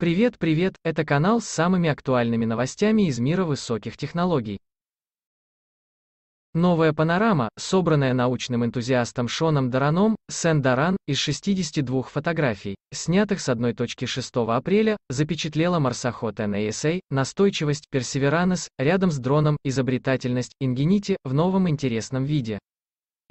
Привет, привет, это канал с самыми актуальными новостями из мира высоких технологий. Новая панорама, собранная научным энтузиастом Шоном Дараном, Сен Даран, из 62 фотографий, снятых с одной точки 6 апреля, запечатлела марсоход NASA, настойчивость, персеверанес, рядом с дроном, изобретательность, ингените, в новом интересном виде.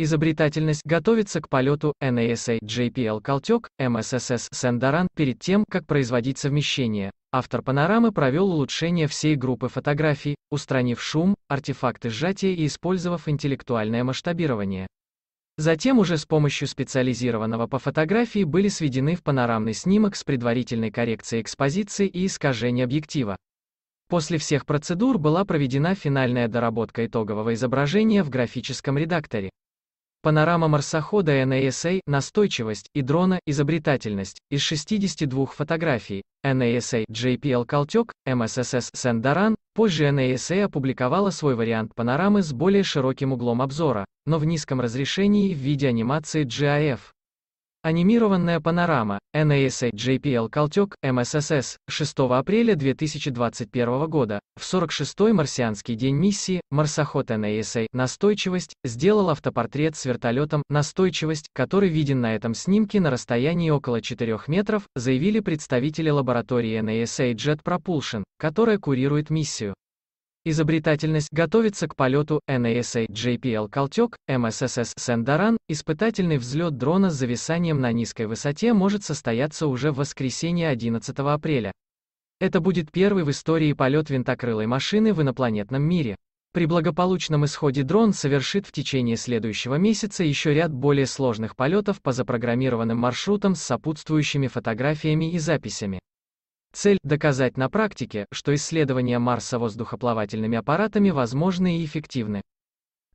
Изобретательность готовится к полету NASA JPL Колтек, MSSS Сендаран перед тем, как производить совмещение. Автор панорамы провел улучшение всей группы фотографий, устранив шум, артефакты сжатия и использовав интеллектуальное масштабирование. Затем уже с помощью специализированного по фотографии были сведены в панорамный снимок с предварительной коррекцией экспозиции и искажения объектива. После всех процедур была проведена финальная доработка итогового изображения в графическом редакторе. Панорама марсохода NASA, настойчивость и дрона, изобретательность, из 62 фотографий, NASA JPL Колтек, MSSS Сендаран, позже NASA опубликовала свой вариант панорамы с более широким углом обзора, но в низком разрешении в виде анимации GIF. Анимированная панорама, NASA JPL Калтек, МССС, 6 апреля 2021 года, в 46-й марсианский день миссии, марсоход NASA а а «Настойчивость» сделал автопортрет с вертолетом «Настойчивость», который виден на этом снимке на расстоянии около 4 метров, заявили представители лаборатории NASA Jet Propulsion, которая курирует миссию. Изобретательность готовится к полету NASA JPL а а, Колтек, МССС Сендаран, испытательный взлет дрона с зависанием на низкой высоте может состояться уже в воскресенье 11 апреля. Это будет первый в истории полет винтокрылой машины в инопланетном мире. При благополучном исходе дрон совершит в течение следующего месяца еще ряд более сложных полетов по запрограммированным маршрутам с сопутствующими фотографиями и записями. Цель – доказать на практике, что исследования Марса воздухоплавательными аппаратами возможны и эффективны.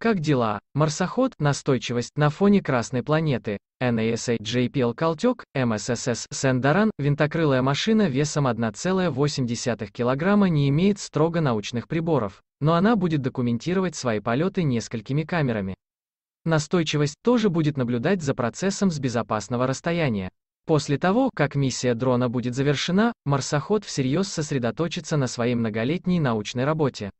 Как дела? Марсоход, настойчивость, на фоне Красной планеты. NASA JPL а Колтек, МССС Сендаран, винтокрылая машина весом 1,8 кг не имеет строго научных приборов, но она будет документировать свои полеты несколькими камерами. Настойчивость тоже будет наблюдать за процессом с безопасного расстояния. После того, как миссия дрона будет завершена, марсоход всерьез сосредоточится на своей многолетней научной работе.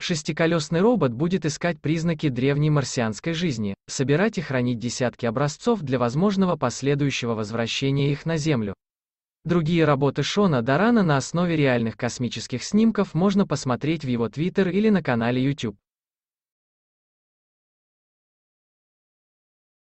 Шестиколесный робот будет искать признаки древней марсианской жизни, собирать и хранить десятки образцов для возможного последующего возвращения их на Землю. Другие работы Шона Дарана на основе реальных космических снимков можно посмотреть в его Твиттер или на канале YouTube.